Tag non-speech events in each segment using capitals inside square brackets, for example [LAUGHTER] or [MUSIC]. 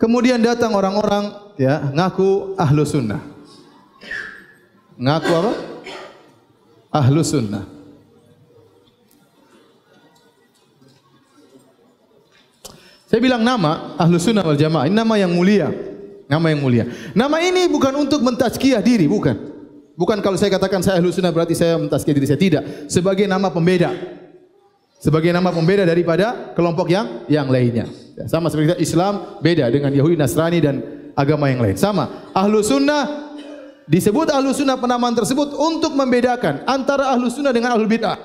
Kemudian datang orang-orang ya, ngaku ahlu sunnah. Ngaku apa? Ahlu sunnah. Saya bilang nama ahlu sunnah wal jamaah, ini nama yang mulia. Nama yang mulia. Nama ini bukan untuk mentazkiyah diri, bukan. Bukan kalau saya katakan saya ahlu sunnah berarti saya mentazkiyah diri, saya tidak. Sebagai nama pembeda. Sebagai nama pembeda daripada kelompok yang yang lainnya. Sama seperti kita Islam beda dengan Yahudi, Nasrani dan agama yang lain. Sama. Ahlu sunnah disebut ahlu sunnah penamaan tersebut untuk membedakan antara ahlu sunnah dengan ahlu bid'ah.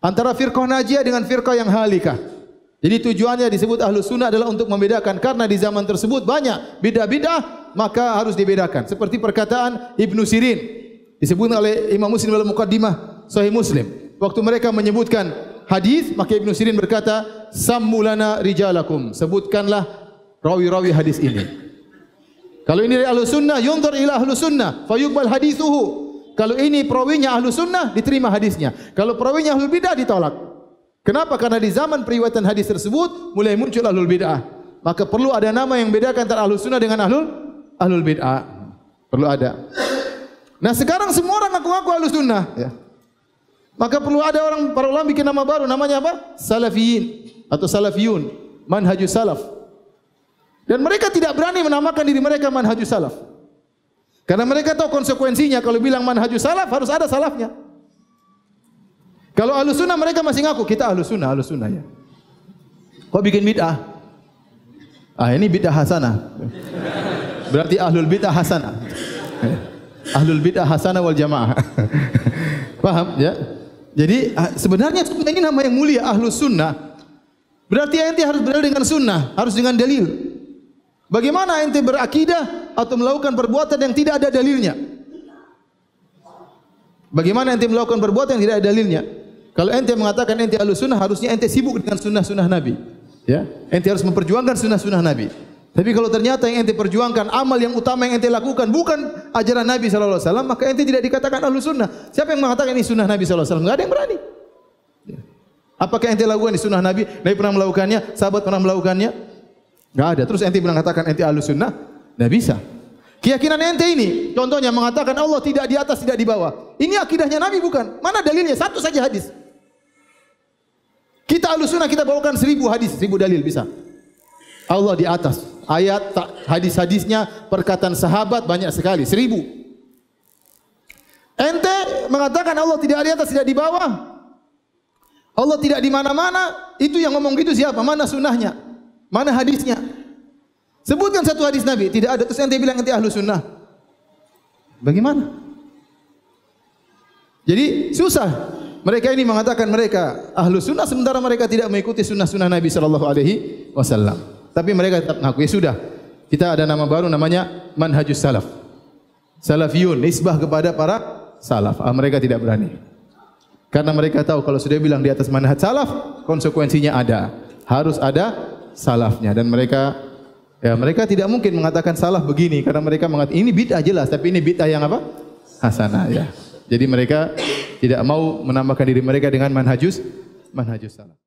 Antara firqah najiyah dengan firqah yang halikah. Jadi tujuannya disebut ahlu sunnah adalah untuk membedakan. Karena di zaman tersebut banyak bid'ah-bid'ah maka harus dibedakan. Seperti perkataan Ibn Sirin disebut oleh Imam Muslim dalam Muqaddimah Sahih Muslim. Waktu mereka menyebutkan hadis maka Ibnu Sirin berkata Samulana rijalakum sebutkanlah rawi-rawi hadis ini kalau ini dari ahlu sunnah yundur ila ahlu sunnah fayukbal hadithuhu kalau ini perawinya ahlu sunnah diterima hadisnya kalau perawinya ahlu bidah ditolak kenapa? karena di zaman periwatan hadis tersebut mulai muncul ahlu bidah maka perlu ada nama yang bedakan antara ahlu sunnah dengan ahlu ahlu bidah perlu ada nah sekarang semua orang aku aku ahlu sunnah ya. Maka perlu ada orang para ulama bikin nama baru namanya apa? Salafiyin atau Salafiyun, manhaju salaf. Dan mereka tidak berani menamakan diri mereka manhaju salaf. Karena mereka tahu konsekuensinya kalau bilang manhaju salaf harus ada salafnya. Kalau ahlu sunnah mereka masih ngaku kita ahlu sunnah, ahlu sunnah ya. Kok bikin bid'ah? Ah ini bid'ah hasanah. Berarti ahlul bid'ah hasanah. Ahlul bid'ah hasanah wal jamaah. Paham [LAUGHS] ya? Jadi ah, sebenarnya ini nama yang mulia ahlu sunnah. Berarti ente harus berdalil dengan sunnah, harus dengan dalil. Bagaimana ente berakidah atau melakukan perbuatan yang tidak ada dalilnya? Bagaimana ente melakukan perbuatan yang tidak ada dalilnya? Kalau ente mengatakan ente ahlu sunnah, harusnya ente sibuk dengan sunnah-sunnah Nabi. Ya, ente harus memperjuangkan sunnah-sunnah Nabi. Tapi kalau ternyata yang ente perjuangkan amal yang utama yang ente lakukan bukan ajaran Nabi sallallahu alaihi wasallam, maka ente tidak dikatakan ahlu sunnah. Siapa yang mengatakan ini sunnah Nabi sallallahu alaihi wasallam? Enggak ada yang berani. Apakah ente lakukan ini sunnah Nabi? Nabi pernah melakukannya, sahabat pernah melakukannya? Enggak ada. Terus ente bilang katakan ente ahlu sunnah? Enggak bisa. Keyakinan ente ini, contohnya mengatakan Allah tidak di atas, tidak di bawah. Ini akidahnya Nabi bukan? Mana dalilnya? Satu saja hadis. Kita ahlu sunnah, kita bawakan seribu hadis, seribu dalil bisa. Allah di atas, ayat hadis-hadisnya perkataan sahabat banyak sekali seribu ente mengatakan Allah tidak ada di atas tidak di bawah Allah tidak di mana-mana itu yang ngomong gitu siapa mana sunnahnya mana hadisnya sebutkan satu hadis Nabi tidak ada terus ente bilang ente ahlu sunnah bagaimana jadi susah mereka ini mengatakan mereka ahlu sunnah sementara mereka tidak mengikuti sunnah sunnah Nabi saw. Alaihi tapi mereka tetap mengaku. Ya sudah. Kita ada nama baru namanya Manhajus Salaf. Salafiyun. Nisbah kepada para Salaf. Ah, mereka tidak berani. Karena mereka tahu kalau sudah bilang di atas manhaj salaf, konsekuensinya ada. Harus ada salafnya. Dan mereka ya mereka tidak mungkin mengatakan salah begini. Karena mereka mengatakan, ini bid'ah jelas. Tapi ini bid'ah yang apa? Hasanah. Ya. Jadi mereka tidak mau menambahkan diri mereka dengan manhajus, manhajus salaf.